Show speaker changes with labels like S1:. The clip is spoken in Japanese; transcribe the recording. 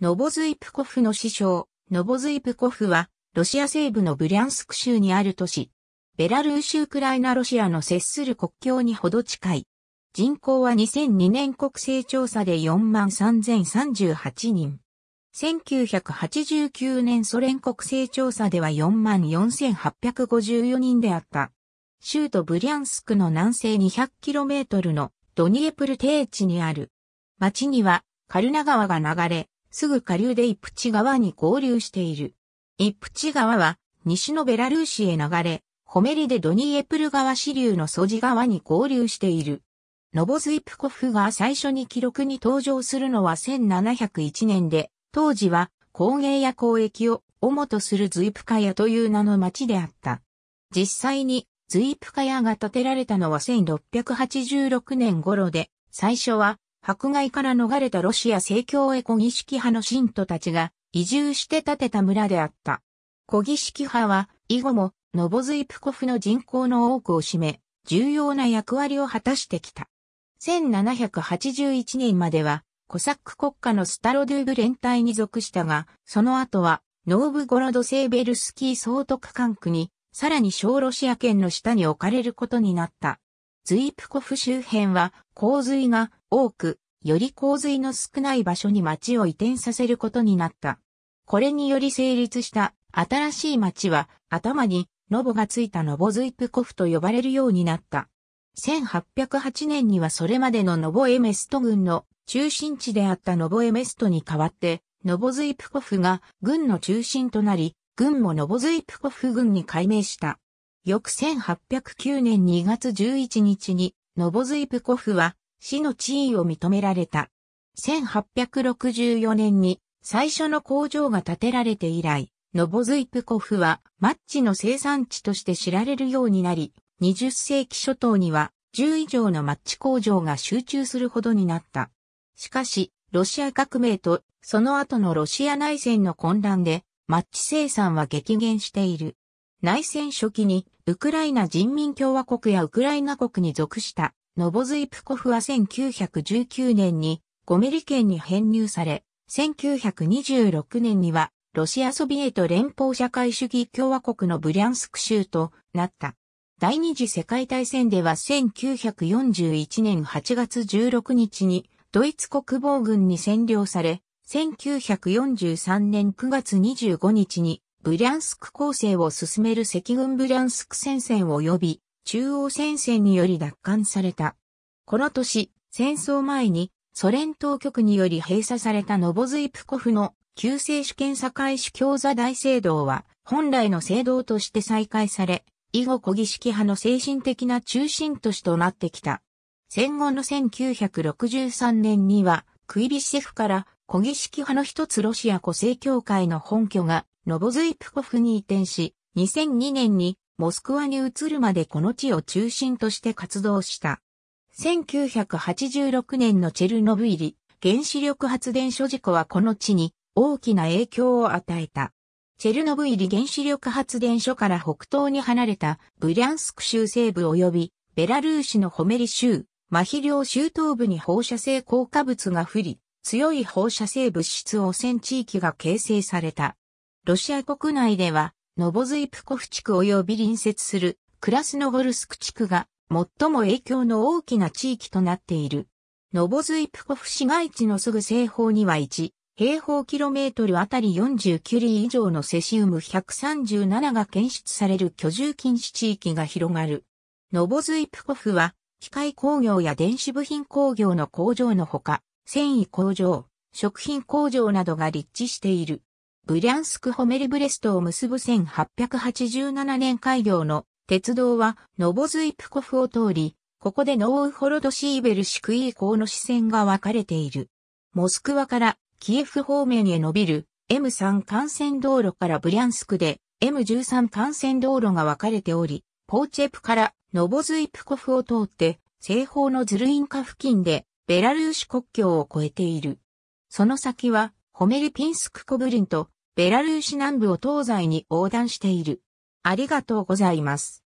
S1: ノボズイプコフの師匠、ノボズイプコフは、ロシア西部のブリャンスク州にある都市。ベラルーシュウクライナロシアの接する国境にほど近い。人口は2002年国勢調査で43,038人。1989年ソ連国勢調査では44,854人であった。州都ブリャンスクの南西 200km のドニエプル低地にある。町にはカルナ川が流れ、すぐ下流でイプチ川に合流している。イプチ川は西のベラルーシへ流れ、ホメリでドニエプル川支流のソジ川に合流している。ノボズイプコフが最初に記録に登場するのは1701年で、当時は工芸や交易を主とするズイプカヤという名の町であった。実際にズイプカヤが建てられたのは1686年頃で、最初は迫害から逃れたロシア正教へ小儀式派の信徒たちが移住して建てた村であった。小儀式派は以後もノボズイプコフの人口の多くを占め、重要な役割を果たしてきた。1781年まではコサック国家のスタロドゥーブ連隊に属したが、その後はノーブゴロドセーベルスキー総督管区に、さらに小ロシア圏の下に置かれることになった。ズイプコフ周辺は洪水が多く、より洪水の少ない場所に町を移転させることになった。これにより成立した新しい町は頭にノボがついたノボズイプコフと呼ばれるようになった。1808年にはそれまでのノボエメスト軍の中心地であったノボエメストに代わって、ノボズイプコフが軍の中心となり、軍もノボズイプコフ軍に改名した。翌1809年2月11日に、ノボズイプコフは死の地位を認められた。1864年に最初の工場が建てられて以来、ノボズイプコフはマッチの生産地として知られるようになり、20世紀初頭には10以上のマッチ工場が集中するほどになった。しかし、ロシア革命とその後のロシア内戦の混乱で、マッチ生産は激減している。内戦初期にウクライナ人民共和国やウクライナ国に属したノボズイプコフは1919年にゴメリ県に編入され、1926年にはロシアソビエト連邦社会主義共和国のブリャンスク州となった。第二次世界大戦では1941年8月16日にドイツ国防軍に占領され、1943年9月25日にブリャンスク構成を進める赤軍ブリャンスク戦線を呼び中央戦線により奪還された。この年、戦争前にソ連当局により閉鎖されたノボズイプコフの旧制主権堺主教座大聖堂は本来の聖堂として再開され、以後小儀式派の精神的な中心都市となってきた。戦後の1963年には、クイビシェフから小儀式派の一つロシア古生協会の本拠がノボズイプコフに移転し、2002年にモスクワに移るまでこの地を中心として活動した。1986年のチェルノブイリ原子力発電所事故はこの地に大きな影響を与えた。チェルノブイリ原子力発電所から北東に離れたブリャンスク州西部及びベラルーシのホメリ州、マヒリョウ州東部に放射性降下物が降り、強い放射性物質汚染地域が形成された。ロシア国内ではノボズイプコフ地区及び隣接するクラスノゴルスク地区が最も影響の大きな地域となっている。ノボズイプコフ市街地のすぐ西方には1平方キロメートルあたり40キュリ以上のセシウム137が検出される居住禁止地域が広がる。ノボズイプコフは機械工業や電子部品工業の工場のほか、繊維工場、食品工場などが立地している。ブリャンスクホメリブレストを結ぶ1887年開業の鉄道はノボズイプコフを通り、ここでノーウホロドシーベルシクイーーの支線が分かれている。モスクワからキエフ方面へ伸びる M3 幹線道路からブリャンスクで M13 幹線道路が分かれており、ポーチェプからノボズイプコフを通って西方のズルインカ付近でベラルーシ国境を越えている。その先はホメリピンスクコブリンとベラルーシ南部を東西に横断している。ありがとうございます。